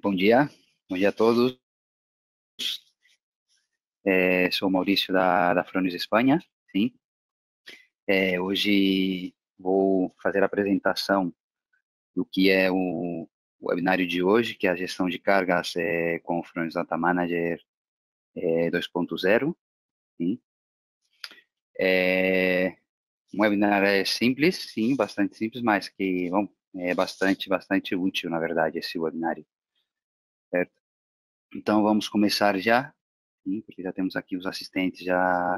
Bom dia, bom dia a todos. É, sou Maurício da, da Frones Espanha, sim. É, hoje vou fazer a apresentação do que é o, o webinário de hoje, que é a gestão de cargas é, com o Frones Data Manager 2.0. É, sim. É, um webinar é simples, sim, bastante simples, mas que bom, é bastante, bastante útil, na verdade, esse webinário. Então vamos começar já, porque já temos aqui os assistentes já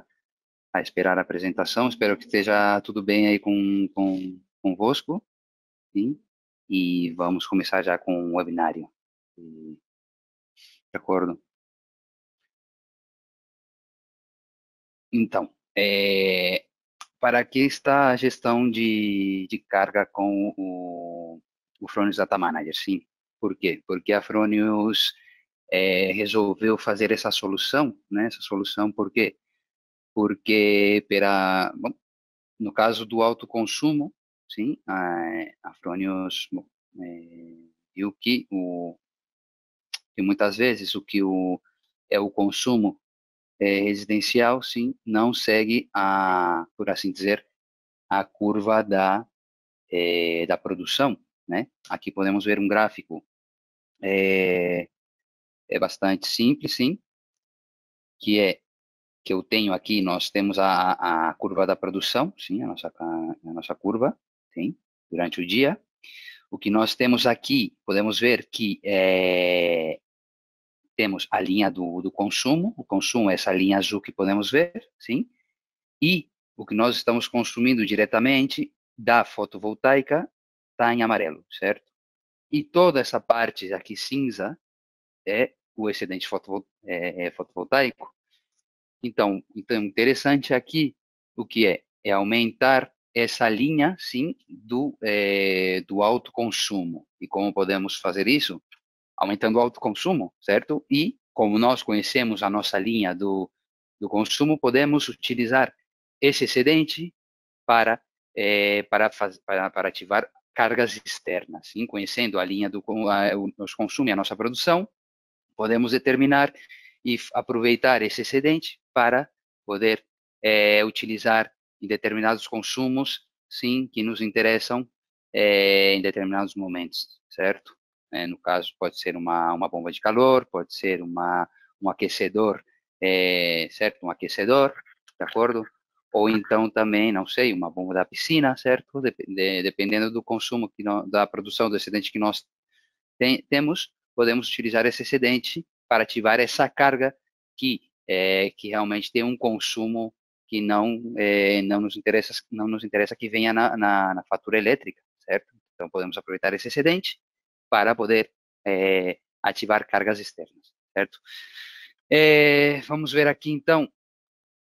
a esperar a apresentação. Espero que esteja tudo bem aí com, com convosco. Sim. E vamos começar já com o webinário. De acordo? Então, é, para que está a gestão de, de carga com o, o Fronius Data Manager? Sim. Por quê? Porque a Fronius é, resolveu fazer essa solução, né? Essa solução por quê? Porque para, no caso do alto consumo, sim, a, a Frônios é, viu que o que muitas vezes o que o é o consumo é, residencial, sim, não segue a, por assim dizer, a curva da é, da produção, né? Aqui podemos ver um gráfico é, é bastante simples, sim, que é que eu tenho aqui, nós temos a, a curva da produção, sim, a nossa, a nossa curva, sim, durante o dia. O que nós temos aqui, podemos ver que é, temos a linha do, do consumo, o consumo é essa linha azul que podemos ver, sim, e o que nós estamos consumindo diretamente da fotovoltaica está em amarelo, certo? E toda essa parte aqui cinza é o excedente é, é, fotovoltaico. Então, então, interessante aqui o que é? É aumentar essa linha, sim, do, é, do autoconsumo. E como podemos fazer isso? Aumentando o autoconsumo, certo? E, como nós conhecemos a nossa linha do, do consumo, podemos utilizar esse excedente para, é, para, para, para ativar cargas externas, sim, conhecendo a linha do a, o nosso consumo e a nossa produção, podemos determinar e aproveitar esse excedente para poder é, utilizar em determinados consumos, sim, que nos interessam é, em determinados momentos, certo? É, no caso, pode ser uma, uma bomba de calor, pode ser uma, um aquecedor, certo? Um aquecedor, de acordo? Ou então também, não sei, uma bomba da piscina, certo? de, dependendo do consumo, que no, da produção do excedente que nós tem, temos, podemos utilizar esse excedente para ativar essa carga que, é, que realmente tem um consumo que não, é, não, nos, interessa, não nos interessa que venha na, na, na, fatura elétrica, certo? Então, podemos aproveitar esse excedente para poder é, ativar cargas externas, certo? É, vamos ver aqui, então,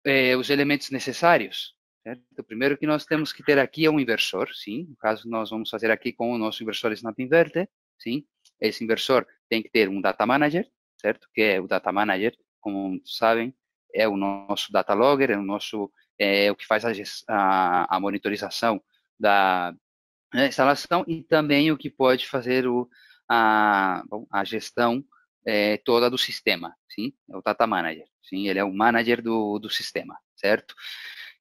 é, os elementos necessários. Certo? O primeiro que nós temos que ter aqui é um inversor, sim. No caso, nós vamos fazer aqui com o nosso inversor Snap Inverter, sim. Esse inversor tem que ter um data manager, certo? Que é o data manager, como sabem, é o nosso data logger, é o nosso é, é o que faz a, a, a monitorização da, né, instalação e também o que pode fazer o, a, a gestão é, toda do sistema, sim? É o data manager, sim? Ele é o manager do, do sistema, certo?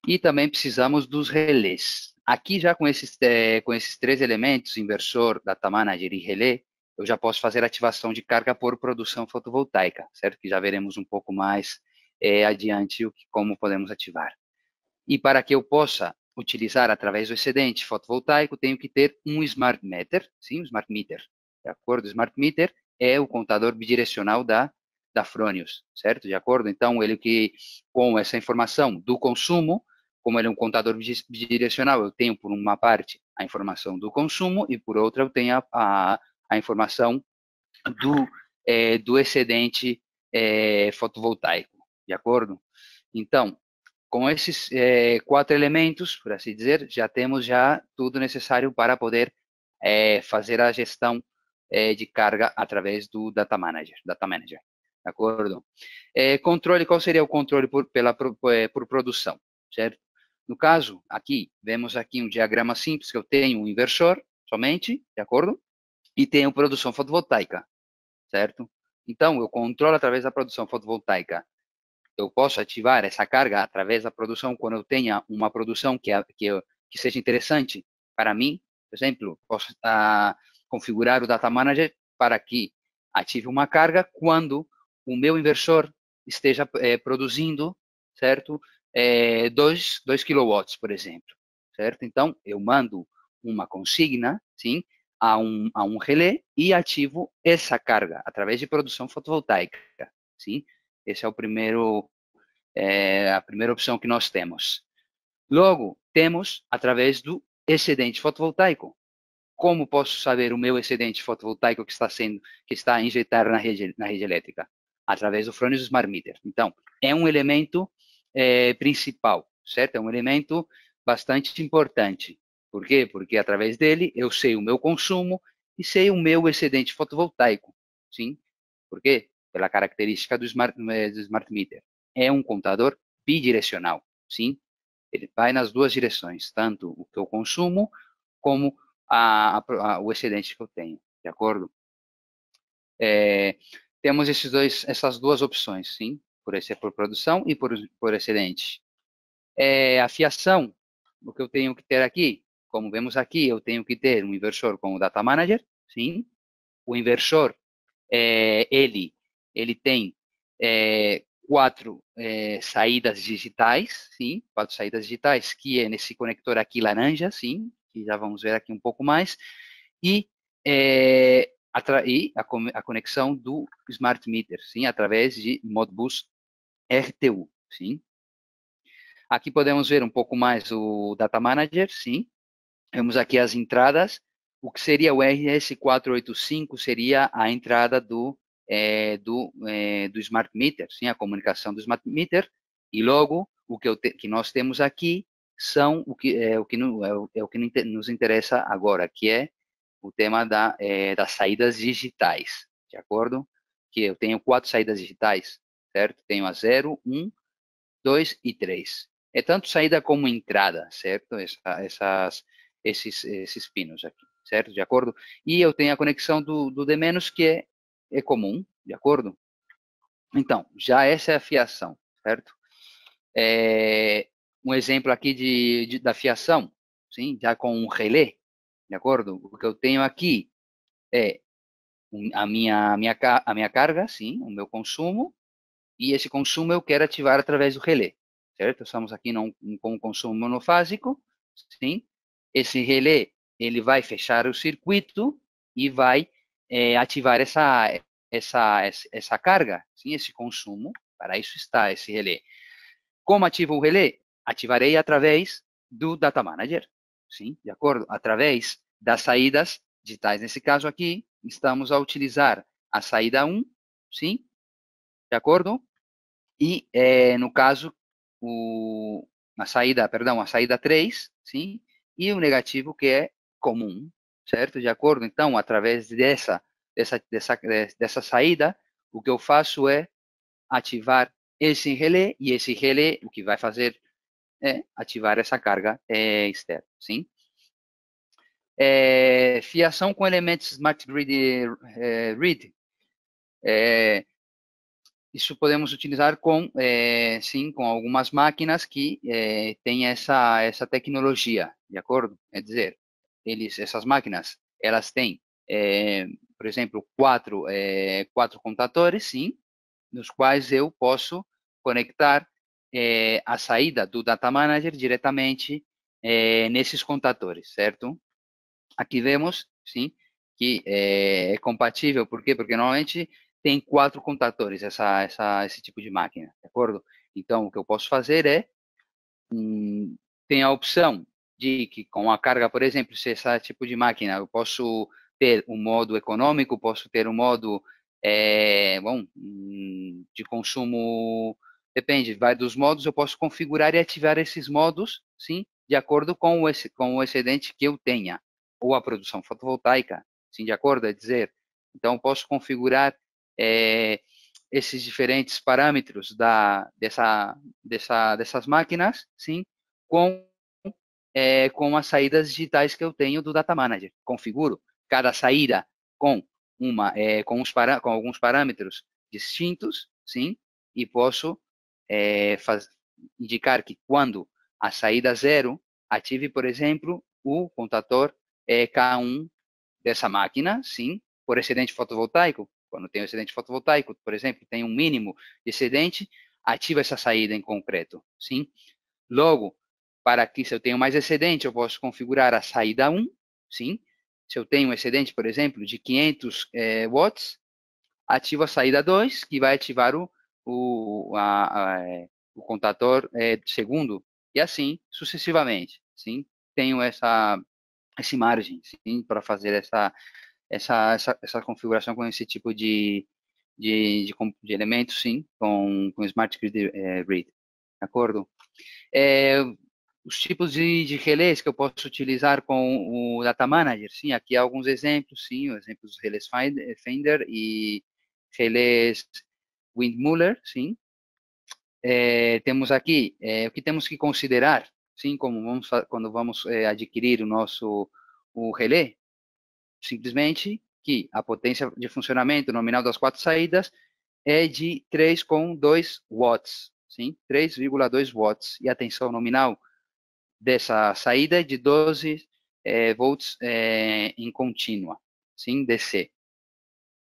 E também precisamos dos relés. Aqui já com esses, é, com esses três elementos, inversor, data manager e relé, eu já posso fazer ativação de carga por produção fotovoltaica, certo? Que já veremos um pouco mais é, adiante o que, como podemos ativar. E para que eu possa utilizar através do excedente fotovoltaico, tenho que ter um smart meter, sim, um smart meter. De acordo, o smart meter é o contador bidirecional da da Fronius, certo? De acordo? Então, ele que com essa informação do consumo, como ele é um contador bidirecional, eu tenho por uma parte a informação do consumo e por outra eu tenho a, a a informação do, é, do excedente é, fotovoltaico, de acordo? Então, com esses é, quatro elementos, por assim dizer, já temos já tudo necessário para poder fazer a gestão de carga através do Data Manager, Data Manager, de acordo? controle, qual seria o controle por, pela, por, por produção, certo? No caso, aqui, vemos aqui um diagrama simples que eu tenho, um inversor somente, de acordo? e tenho produção fotovoltaica, certo? Então, eu controlo através da produção fotovoltaica. Eu posso ativar essa carga através da produção quando eu tenha uma produção que, é, que, que seja interessante para mim. Por exemplo, posso ah, configurar o Data Manager para que ative uma carga quando o meu inversor esteja eh, produzindo, certo? 2 é, kW, por exemplo, certo? Então, eu mando uma consigna, sim, a um, a um relé e ativo essa carga através de produção fotovoltaica. Sim? Esse é o primeiro é, a primeira opção que nós temos. Logo, temos através do excedente fotovoltaico. Como posso saber o meu excedente fotovoltaico que está sendo que está injetado na rede na rede elétrica? Através do Fronius Smart Meter. Então, é um elemento é, principal, certo? É um elemento bastante importante. Por quê? Porque através dele eu sei o meu consumo e sei o meu excedente fotovoltaico. Sim. Por quê? Pela característica do smart, eh, do smart meter. É um contador bidirecional. Sim. Ele vai nas duas direções, tanto o que eu consumo como a, a, o excedente que eu tenho. De acordo? É, temos esses dois, essas duas opções, sim, por, esse, por produção e por, por excedente. É, a fiação, o que eu tenho que ter aqui, como vemos aqui, eu tenho que ter um inversor com o Data Manager, sim. O inversor, é, ele, ele tem é, eh, quatro é, eh, saídas digitais, sim, quatro saídas digitais, que é nesse conector aqui laranja, sim, que já vamos ver aqui um pouco mais, e atrair a, conexão do smart meter, sim, através de Modbus RTU, sim. Aqui podemos ver um pouco mais o Data Manager, sim, Vemos aqui as entradas. O que seria o RS485 seria a entrada do, é, do, é, do smart meter, sim, a comunicação do smart meter. E logo, o que, te, que nós temos aqui são o que, é, o que, no, é, o é que nos interessa agora, que é o tema da, é, das saídas digitais, de acordo? Que eu tenho quatro saídas digitais, certo? Tenho a 0, 1, 2 e 3. É tanto saída como entrada, certo? Essa, essas esses, esses pinos aqui, certo? De acordo? E eu tenho a conexão do, do D menos, que é, é comum, de acordo? Então, já essa é a fiação, certo? É, um exemplo aqui de, de, da fiação, sim, já com um relé, de acordo? O que eu tenho aqui é a minha, a minha, a minha carga, sim, o meu consumo, e esse consumo eu quero ativar através do relé, certo? Estamos aqui num, com um consumo monofásico, sim, esse relé ele vai fechar o circuito e vai é, ativar essa, essa, essa carga, sim, esse consumo. Para isso está esse relé. Como ativo o relé? Ativarei através do Data Manager. Sim, de acordo? Através das saídas digitais. Nesse caso aqui, estamos a utilizar a saída 1, sim? De acordo? E, é, no caso, o, a saída, perdão, a saída 3, sim? e o negativo que é comum, certo? De acordo? Então, através dessa, dessa, dessa, dessa saída, o que eu faço é ativar esse relé, e esse relé, o que vai fazer é ativar essa carga é, externa, sim? É, fiação com elementos Smart Grid é, Read. É, isso podemos utilizar com, é, sim, com algumas máquinas que é, têm essa, essa tecnologia, de acordo? É dizer, eles, essas máquinas, elas têm, é, por exemplo, quatro, quatro contadores, sim, nos quais eu posso conectar a saída do Data Manager diretamente nesses contadores, certo? Aqui vemos, sim, que é compatível, por quê? Porque normalmente tem quatro contadores essa, essa, esse tipo de máquina, de acordo? Então, o que eu posso fazer é, hum, tem a opção de que com a carga, por exemplo, se esse tipo de máquina, eu posso ter um modo econômico, posso ter um modo, é, bom, hum, de consumo, depende, vai dos modos, eu posso configurar e ativar esses modos, sim, de acordo com o, com o excedente que eu tenha, ou a produção fotovoltaica, sim, de acordo, é dizer, então, posso configurar é, esses diferentes parâmetros da, dessa, dessa, dessas máquinas, sim, com, é, com as saídas digitais que eu tenho do Data Manager. Configuro cada saída com uma é, com, os para, com alguns parâmetros distintos, sim, e posso é, faz, indicar que quando a saída zero ative, por exemplo, o contador K1 dessa máquina, sim, por excedente fotovoltaico, quando tem um excedente fotovoltaico, por exemplo, tem um mínimo de excedente, ativa essa saída em concreto, sim? Logo, para que se eu tenho mais excedente, eu posso configurar a saída 1, sim? Se eu tenho um excedente, por exemplo, de 500 eh, watts, ativo a saída 2, que vai ativar o, o, a, a, eh, o eh, segundo, e assim sucessivamente, sim? Tenho essa, esse margem, sim, para fazer essa essa, essa, essa configuração com esse tipo de, de, de, de elementos, sim, com, com Smart Grid é, eh, Read, de acordo? É, os tipos de, de relés que eu posso utilizar com o Data Manager, sim, aqui há alguns exemplos, sim, os exemplos dos relés Finder eh, e relés Windmuller, sim. É, temos aqui é, o que temos que considerar, sim, como vamos, quando vamos é, adquirir o nosso o relé, simplesmente que a potência de funcionamento nominal das quatro saídas é de 3,2 watts, sim, 3,2 watts. E a tensão nominal dessa saída é de 12 é, eh, volts é, em contínua, sim, DC.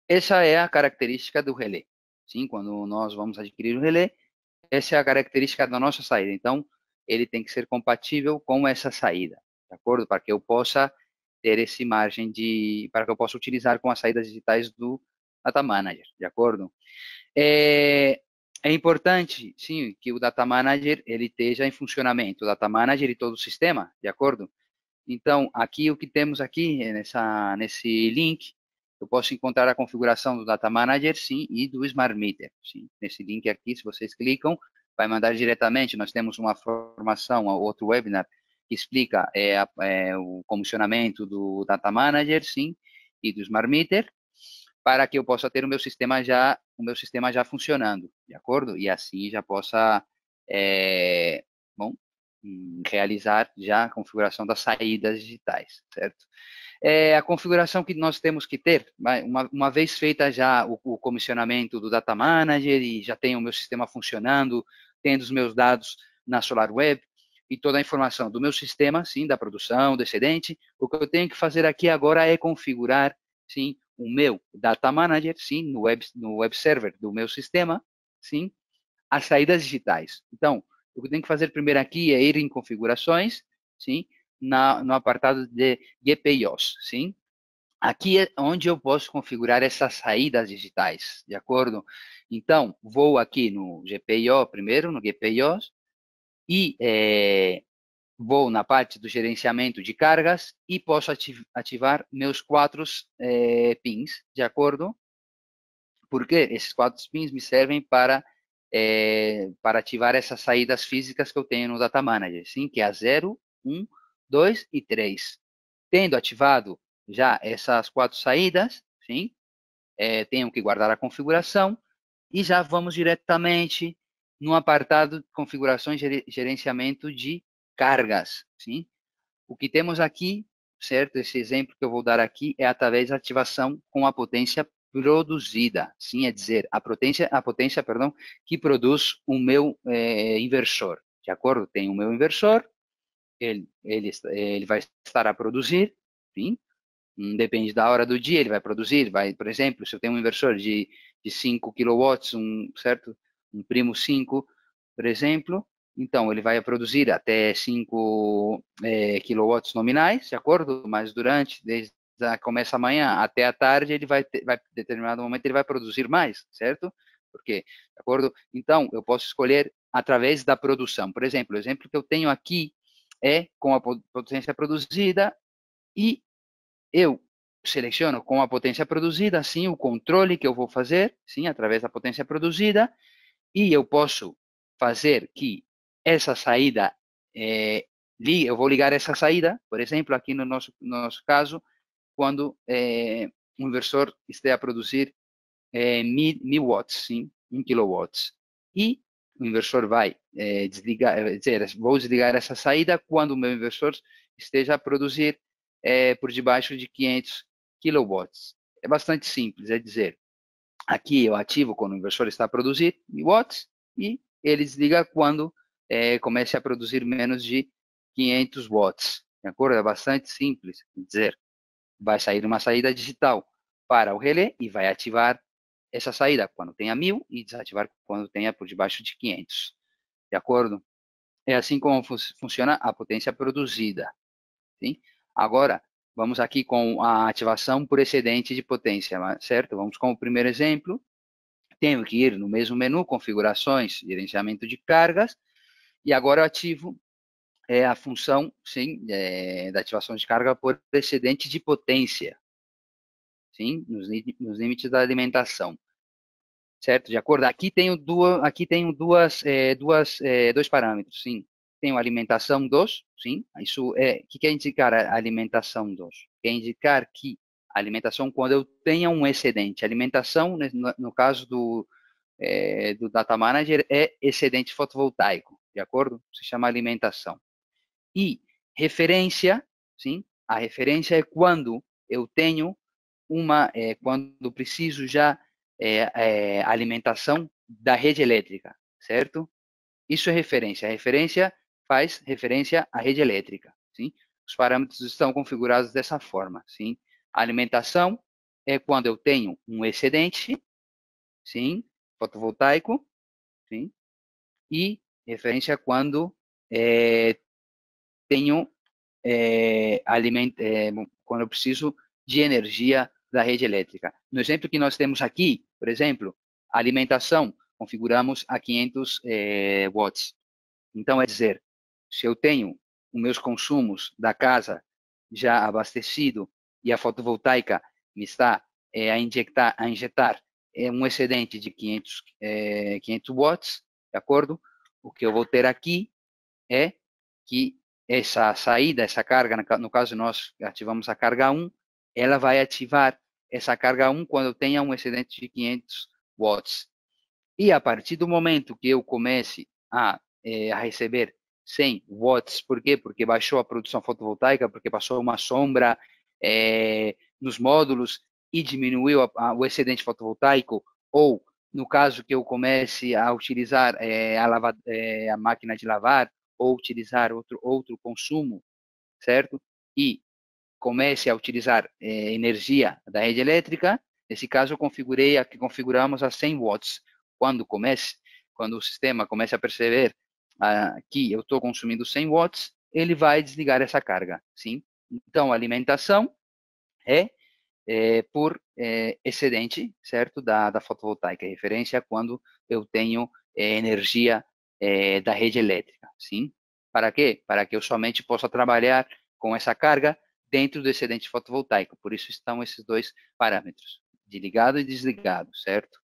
Essa é a característica do relé. Sim, quando nós vamos adquirir o relé, essa é a característica da nossa saída. Então, ele tem que ser compatível com essa saída, de acordo? Para que eu possa ter esse margem de para que eu possa utilizar com as saídas digitais do Data Manager, de acordo? É, é importante, sim, que o Data Manager ele esteja em funcionamento, o Data Manager e todo o sistema, de acordo? Então, aqui o que temos aqui é nessa, nesse link, eu posso encontrar a configuração do Data Manager, sim, e do Smart Meter, sim. Nesse link aqui, se vocês clicam, vai mandar diretamente, nós temos uma formação, outro webinar, que explica é, é, o comissionamento do Data Manager, sim, e do Smart Meter, para que eu possa ter o meu sistema já o meu sistema já funcionando, de acordo? E assim já possa é, bom, realizar já a configuração das saídas digitais, certo? É a configuração que nós temos que ter, uma, uma vez feita já o, o, comissionamento do Data Manager e já tenho o meu sistema funcionando, tendo os meus dados na SolarWeb, e toda a informação do meu sistema, sim, da produção, do excedente. O que eu tenho que fazer aqui agora é configurar, sim, o meu Data Manager, sim, no web, no web server do meu sistema, sim, as saídas digitais. Então, o que eu tenho que fazer primeiro aqui é ir em configurações, sim, na, no apartado de GPIOs, sim. Aqui é onde eu posso configurar essas saídas digitais, de acordo? Então, vou aqui no GPIO primeiro, no GPIOs, e é, vou na parte do gerenciamento de cargas e posso ativar meus quatro é, pins, de acordo? Porque esses quatro pins me servem para, é, para ativar essas saídas físicas que eu tenho no Data Manager, sim, que é a 0, 1, 2 e 3. Tendo ativado já essas quatro saídas, sim, é, tenho que guardar a configuração e já vamos diretamente no apartado configurações e gerenciamento de cargas, sim? O que temos aqui, certo? Esse exemplo que eu vou dar aqui é através da ativação com a potência produzida, sim, é dizer, a potência, a potência, perdão, que produz o meu é, inversor, de acordo? Tem o meu inversor, ele, ele, ele vai estar a produzir, sim, hum, depende da hora do dia, ele vai produzir, vai, por exemplo, se eu tenho um inversor de, de 5 kW, um, certo? um primo 5, por exemplo, então ele vai produzir até 5 é, kW nominais, de acordo? Mas durante, desde a, começa amanhã até a tarde, ele vai, ter, vai, determinado momento, ele vai produzir mais, certo? Porque, de acordo? Então, eu posso escolher através da produção. Por exemplo, o exemplo que eu tenho aqui é com a potência produzida e eu seleciono com a potência produzida, sim, o controle que eu vou fazer, sim, através da potência produzida, e eu posso fazer que essa saída, é, eu vou ligar essa saída, por exemplo, aqui no nosso, no nosso caso, quando é, um inversor esteja a produzir é, eh, mil, mil watts, sim, 1 kilowatts. E o inversor vai é, desligar, dizer, vou desligar essa saída quando o meu inversor esteja a produzir é, por debaixo de 500 kilowatts. É bastante simples, é dizer, Aqui eu ativo quando o inversor está a produzir watts e ele desliga quando é, comece a produzir menos de 500 watts. De acordo? É bastante simples dizer. Vai sair uma saída digital para o relé e vai ativar essa saída quando tenha 1000 e desativar quando tenha por debaixo de 500. De acordo? É assim como fun funciona a potência produzida. Sim? Agora, Vamos aqui com a ativação por excedente de potência, certo? Vamos com o primeiro exemplo. Tenho que ir no mesmo menu, configurações, gerenciamento de cargas, e agora eu ativo é, a função, sim, é, da ativação de carga por excedente de potência, sim, nos, nos limites da alimentação, certo? De acordo, aqui tenho duas, aqui tenho duas, é, duas, é, dois parâmetros, sim, tenho alimentação dos, sim, isso é, o que quer indicar a alimentação dos? Quer indicar que a alimentação, quando eu tenho um excedente, alimentação, né, no, caso do, é, do Data Manager, é excedente fotovoltaico, de acordo? Se chama alimentação. E referência, sim, a referência é quando eu tenho uma, é, quando preciso já é, é alimentação da rede elétrica, certo? Isso é referência. A referência faz referência à rede elétrica, sim? Os parâmetros estão configurados dessa forma, sim? A alimentação é quando eu tenho um excedente, sim, fotovoltaico, sim, e referência quando é, tenho é, aliment, é, quando eu preciso de energia da rede elétrica. No exemplo que nós temos aqui, por exemplo, alimentação configuramos a 500 watts. Então, é dizer, se eu tenho os meus consumos da casa já abastecido e a fotovoltaica me está é, a injetar, a injetar é, um excedente de 500, é, 500 watts, de acordo? O que eu tá. vou ter aqui é que essa saída, essa carga, no caso nós ativamos a carga 1, ela vai ativar essa carga 1 quando eu tenha um excedente de 500 watts. E a partir do momento que eu comece a, é, a receber 100 watts. Por quê? Porque baixou a produção fotovoltaica, porque passou uma sombra é, nos módulos e diminuiu a, a, o excedente fotovoltaico, ou no caso que eu comece a utilizar é, a, lava, é, a, máquina de lavar ou utilizar outro, outro consumo, certo? E comece a utilizar energia da rede elétrica, nesse caso eu configurei a que configuramos a 100 watts. Quando comece, quando o sistema comece a perceber aqui eu estou consumindo 100 watts, ele vai desligar essa carga, sim? Então, a alimentação é, é por é, excedente, certo, da, da fotovoltaica, é referência quando eu tenho é, energia é, da rede elétrica, sim? Para quê? Para que eu somente possa trabalhar com essa carga dentro do excedente fotovoltaico, por isso estão esses dois parâmetros, de ligado e desligado, certo?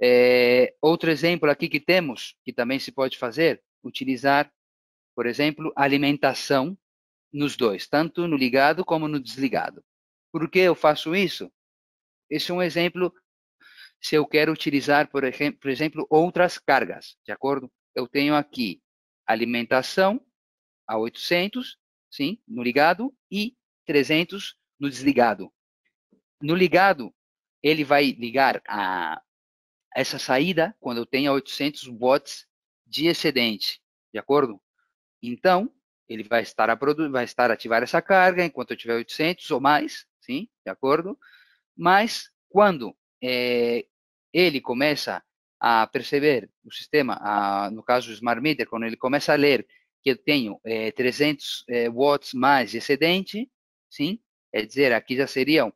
É, outro exemplo aqui que temos, que também se pode fazer, utilizar, por exemplo, alimentação nos dois, tanto no ligado como no desligado. Por que eu faço isso? Esse é um exemplo se eu quero utilizar, por exemplo, outras cargas, de acordo? Eu tenho aqui alimentação a 800, sim, no ligado, e 300 no desligado. No ligado, ele vai ligar a essa saída quando eu tenho 800 watts de excedente, de acordo? Então, ele vai estar, a vai estar a ativar essa carga enquanto eu tiver 800 ou mais, sim, de acordo? Mas, quando é, ele começa a perceber o sistema, a, no caso o Smart Meter, quando ele começa a ler que eu tenho é, 300 é, watts mais excedente, sim, é dizer, aqui já seriam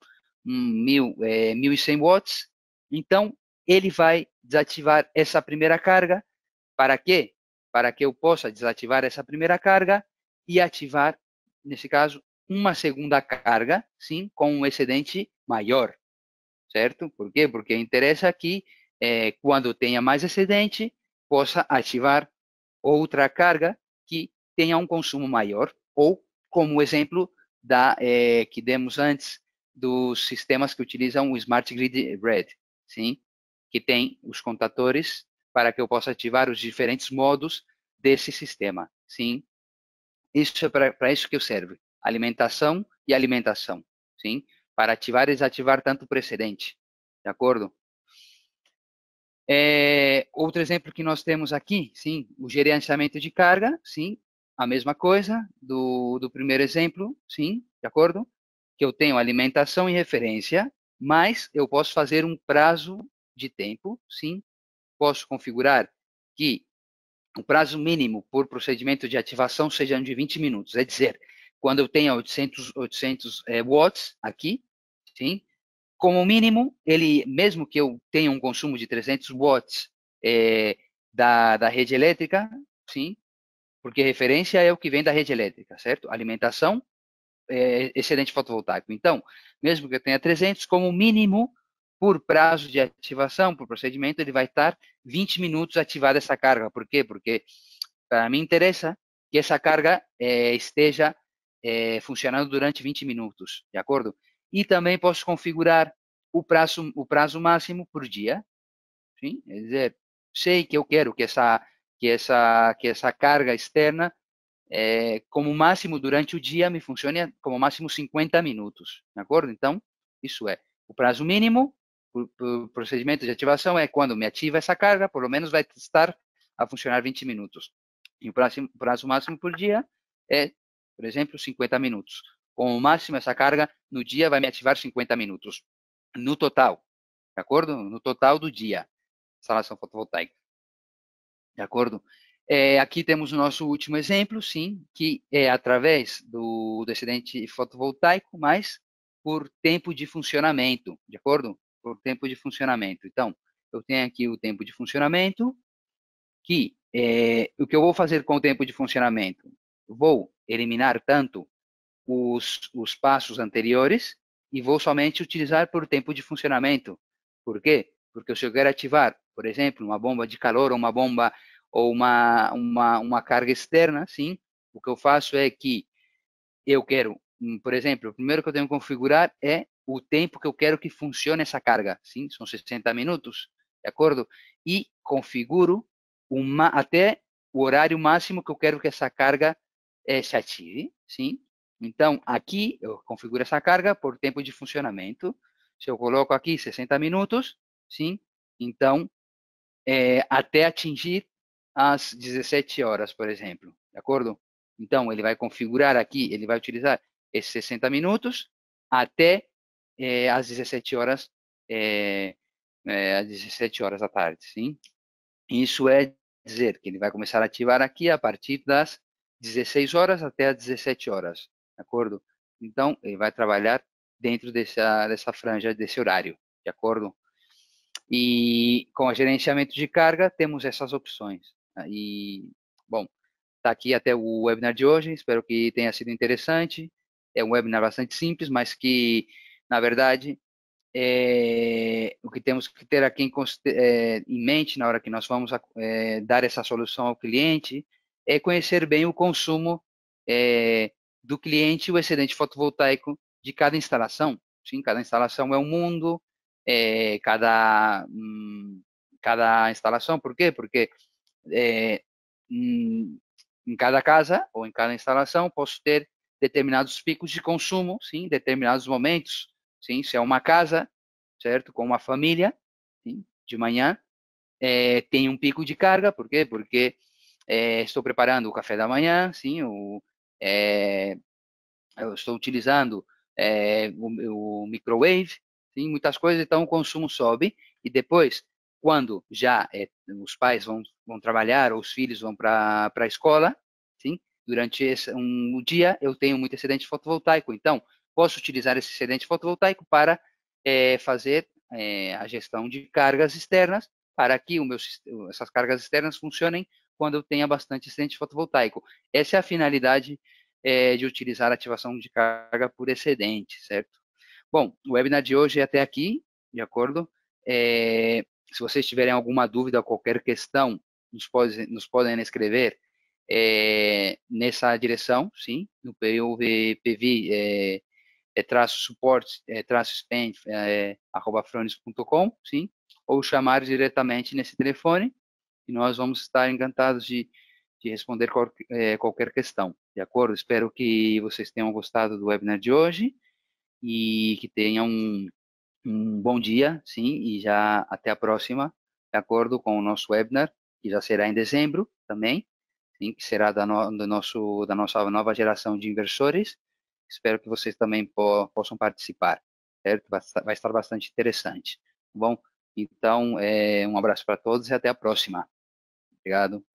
um, é, 1.100 eh, watts, então ele vai desativar essa primeira carga. Para quê? Para que eu possa desativar essa primeira carga e ativar, nesse caso, uma segunda carga, sim, com um excedente maior, certo? Por quê? Porque interessa que, é, quando tenha mais excedente, possa ativar outra carga que tenha um consumo maior, ou, como exemplo da, é, que demos antes, dos sistemas que utilizam o Smart Grid Red, sim? que tem os contadores para que eu possa ativar os diferentes modos desse sistema. Sim, isso é para isso que eu serve. Alimentação e alimentação. Sim, para ativar e desativar tanto o precedente. De acordo? É, outro exemplo que nós temos aqui, sim, o gerenciamento de carga, sim, a mesma coisa do, do primeiro exemplo, sim, de acordo? Que eu tenho alimentação e referência, mas eu posso fazer um prazo de tempo, sim, posso configurar que o prazo mínimo por procedimento de ativação seja de 20 minutos. É dizer, quando eu tenho 800, 800 watts aqui, sim, como mínimo, ele, mesmo que eu tenha um consumo de 300 watts eh, da, da rede elétrica, sim, porque referência é o que vem da rede elétrica, certo? Alimentação, é, excedente fotovoltaico. Então, mesmo que eu tenha 300, como mínimo, por prazo de ativação, por procedimento, ele vai estar 20 minutos ativada essa carga. Por quê? Porque para mim interessa que essa carga é, esteja é, funcionando durante 20 minutos, de acordo? E também posso configurar o prazo, o prazo máximo por dia. Sim? Quer dizer, sei que eu quero que essa, que essa, que essa carga externa, é, como máximo durante o dia, me funcione como máximo 50 minutos, de acordo? Então, isso é o prazo mínimo o procedimento de ativação é quando me ativa essa carga, pelo menos vai estar a funcionar 20 minutos. E o prazo, máximo por dia é, por exemplo, 50 minutos. Com o máximo, essa carga no dia vai me ativar 50 minutos, no total, de acordo? No total do dia, instalação fotovoltaica. De acordo? É, aqui temos o nosso último exemplo, sim, que é através do, do excedente fotovoltaico, mas por tempo de funcionamento, de acordo? por tempo de funcionamento. Então, eu tenho aqui o tempo de funcionamento, que é, o que eu vou fazer com o tempo de funcionamento? Vou eliminar tanto os, os passos anteriores e vou somente utilizar por tempo de funcionamento. Por quê? Porque se eu quero ativar, por exemplo, uma bomba de calor ou uma bomba ou uma, uma, uma carga externa, sim, o que eu faço é que eu quero, hum, por exemplo, o primeiro que eu tenho que configurar é o tempo que eu quero que funcione essa carga. Sim, são 60 minutos, de acordo? E configuro uma, até o horário máximo que eu quero que essa carga é, se ative. Sim. Então, aqui eu configuro essa carga por tempo de funcionamento. Se eu coloco aqui 60 minutos, sim, então é, até atingir as 17 horas, por exemplo, de acordo? Então, ele vai configurar aqui, ele vai utilizar esses 60 minutos até é, às 17 horas, é, é, às 17 horas da tarde, sim. Isso é dizer que ele vai começar a ativar aqui a partir das 16 horas até as 17 horas, de acordo? Então, ele vai trabalhar dentro dessa, dessa franja, desse horário, de acordo? E com o gerenciamento de carga, temos essas opções. E, bom, está aqui até o webinar de hoje, espero que tenha sido interessante. É um webinar bastante simples, mas que na verdade, é, o que temos que ter aqui em, é, em mente na hora que nós vamos é, dar essa solução ao cliente é conhecer bem o consumo do cliente, o excedente fotovoltaico de cada instalação. Sim, cada instalação é um mundo, cada, hum, cada instalação, por quê? Porque hum, em cada casa ou em cada instalação posso ter determinados picos de consumo, sim, em determinados momentos sim? Se é uma casa, certo? Com uma família, sim? de manhã, é, tem um pico de carga, por quê? Porque é, estou preparando o café da manhã, sim, o, é, estou utilizando o, o microwave, sim, muitas coisas, então o consumo sobe e depois, quando já os pais vão, vão trabalhar ou os filhos vão para a escola, sim, durante esse, um, um dia eu tenho muito excedente fotovoltaico, então posso utilizar esse excedente fotovoltaico para é, fazer é, a gestão de cargas externas, para que o meu, essas cargas externas funcionem quando eu tenha bastante excedente fotovoltaico. Essa é a finalidade é, de utilizar a ativação de carga por excedente, certo? Bom, o webinar de hoje é até aqui, de acordo? É, se vocês tiverem alguma dúvida ou qualquer questão, nos, pode, nos podem escrever é, nessa direção, sim, no PVPV é traço suporte, é traço spend, é, arroba frones.com, sim, ou chamar diretamente nesse telefone e nós vamos estar encantados de, de responder qual, é, qualquer questão, de acordo? Espero que vocês tenham gostado do webinar de hoje e que tenham um, um bom dia, sim, e já até a próxima, de acordo com o nosso webinar, que já será em dezembro também, sim, que será da, no, do nosso, da nossa nova geração de inversores, Espero que vocês também po possam participar, certo? Vai estar bastante interessante. Tá bom, então, é, um abraço para todos e até a próxima. Obrigado.